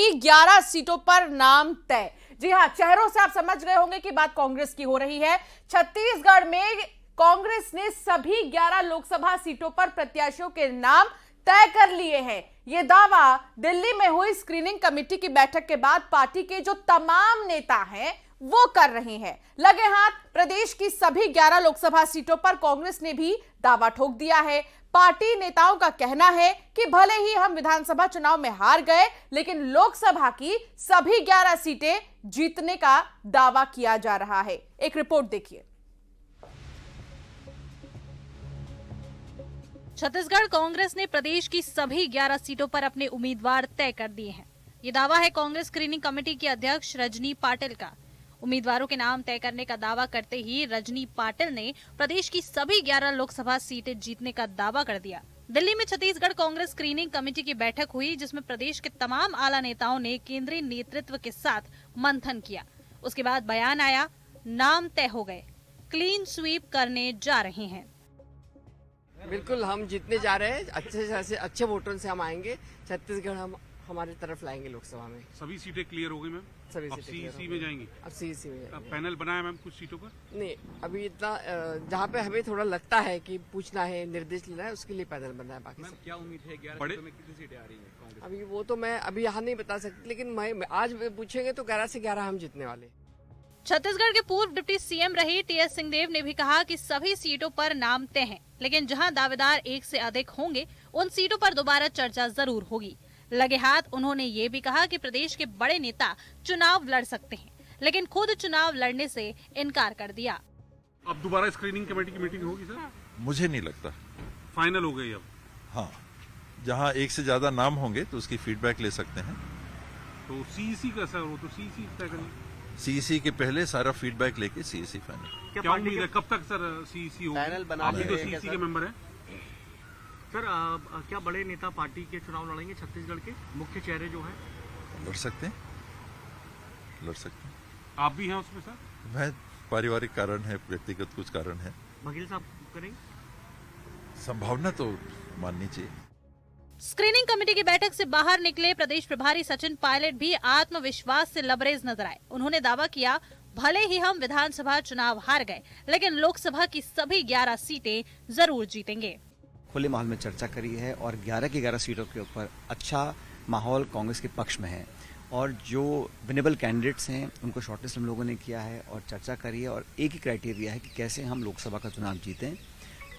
ग्यारह सीटों पर नाम तय जी हाँ चेहरों से आप समझ गए होंगे कि बात कांग्रेस की हो रही है छत्तीसगढ़ में कांग्रेस ने सभी 11 लोकसभा सीटों पर प्रत्याशियों के नाम तय कर लिए हैं ये दावा दिल्ली में हुई स्क्रीनिंग कमेटी की बैठक के बाद पार्टी के जो तमाम नेता हैं वो कर रहे हैं लगे हाथ प्रदेश की सभी 11 लोकसभा सीटों पर कांग्रेस ने भी दावा ठोक दिया है पार्टी नेताओं का कहना है कि भले ही हम विधानसभा चुनाव में हार गए लेकिन लोकसभा की सभी 11 सीटें जीतने का दावा किया जा रहा है एक रिपोर्ट देखिए छत्तीसगढ़ कांग्रेस ने प्रदेश की सभी 11 सीटों पर अपने उम्मीदवार तय कर दिए हैं ये दावा है कांग्रेस स्क्रीनिंग कमेटी के अध्यक्ष रजनी पाटिल का उम्मीदवारों के नाम तय करने का दावा करते ही रजनी पाटिल ने प्रदेश की सभी ग्यारह लोकसभा सीटें जीतने का दावा कर दिया दिल्ली में छत्तीसगढ़ कांग्रेस स्क्रीनिंग कमेटी की बैठक हुई जिसमें प्रदेश के तमाम आला नेताओं ने केंद्रीय नेतृत्व के साथ मंथन किया उसके बाद बयान आया नाम तय हो गए क्लीन स्वीप करने जा रहे हैं बिल्कुल हम जीतने जा रहे हैं अच्छे से अच्छे वोटरों से हम आएंगे छत्तीसगढ़ हम हमारे तरफ लाएंगे लोकसभा में सभी सीटें क्लियर हो गई मैम सभी सीटें सी में जाएंगी अब सी सी में जाएंगी पैनल बनाया मैम कुछ सीटों पर नहीं अभी इतना जहाँ पे हमें थोड़ा लगता है कि पूछना है निर्देश लेना है उसके लिए पैनल बनाया बाकी क्या उम्मीद है ग्यारह कितनी सीटें आ रही है अभी वो तो मैं अभी यहाँ नहीं बता सकती लेकिन मैं आज पूछेंगे तो ग्यारह ऐसी ग्यारह हम जीतने वाले छत्तीसगढ़ के पूर्व डिप्टी सीएम रहे टीएस सिंहदेव ने भी कहा कि सभी सीटों पर नाम तय हैं, लेकिन जहां दावेदार एक से अधिक होंगे उन सीटों पर दोबारा चर्चा जरूर होगी लगे हाथ उन्होंने ये भी कहा कि प्रदेश के बड़े नेता चुनाव लड़ सकते हैं लेकिन खुद चुनाव लड़ने से इनकार कर दिया अब दोबारा स्क्रीनिंग कमेटी की मीटिंग होगी सर मुझे नहीं लगता फाइनल हो गई अब हाँ जहाँ एक से ज्यादा नाम होंगे तो उसकी फीडबैक ले सकते हैं तो सीसी e का सर वो तो सीसी e तय करेंगे सीईसी e के पहले सारा फीडबैक लेके सीसी फाइनल क्या उम्मीद है कब तक सर सीईसी पैनल बना तो सीईसी के मेंबर है सर आ, क्या बड़े नेता पार्टी के चुनाव लड़ेंगे छत्तीसगढ़ के मुख्य चेहरे जो हैं लड़ सकते हैं लड़ सकते हैं आप भी हैं उसमें सर मैं पारिवारिक कारण है व्यक्तिगत कुछ कारण है बघेल साहब करेंगे संभावना तो माननी चाहिए स्क्रीनिंग कमेटी की बैठक से बाहर निकले प्रदेश प्रभारी सचिन पायलट भी आत्मविश्वास से लबरेज नजर आए उन्होंने दावा किया भले ही हम विधानसभा चुनाव हार गए लेकिन लोकसभा की सभी 11 सीटें जरूर जीतेंगे खुले माहौल में चर्चा करी है और 11 की 11 सीटों के ऊपर अच्छा माहौल कांग्रेस के पक्ष में है और जो विनेबल कैंडिडेट्स हैं उनको शॉर्टलिस्ट हम लोगों ने किया है और चर्चा करी है और एक ही क्राइटेरिया है कि कैसे हम लोकसभा का चुनाव जीतें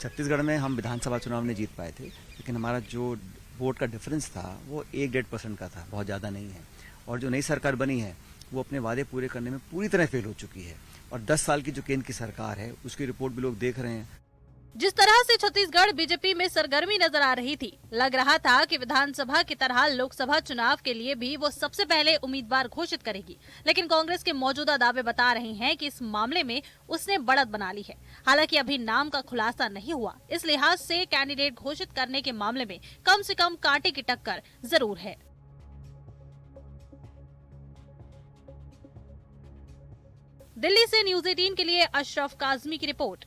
छत्तीसगढ़ में हम विधानसभा चुनाव नहीं जीत पाए थे लेकिन हमारा जो वोट का डिफरेंस था वो एक डेढ़ परसेंट का था बहुत ज़्यादा नहीं है और जो नई सरकार बनी है वो अपने वादे पूरे करने में पूरी तरह फेल हो चुकी है और 10 साल की जो केंद्र की सरकार है उसकी रिपोर्ट भी लोग देख रहे हैं जिस तरह से छत्तीसगढ़ बीजेपी में सरगर्मी नजर आ रही थी लग रहा था कि विधानसभा की तरह लोकसभा चुनाव के लिए भी वो सबसे पहले उम्मीदवार घोषित करेगी लेकिन कांग्रेस के मौजूदा दावे बता रहे हैं कि इस मामले में उसने बढ़त बना ली है हालांकि अभी नाम का खुलासा नहीं हुआ इस लिहाज से कैंडिडेट घोषित करने के मामले में कम ऐसी कम कांटे की टक्कर जरूर है दिल्ली ऐसी न्यूज एटीन के लिए अशरफ काजमी की रिपोर्ट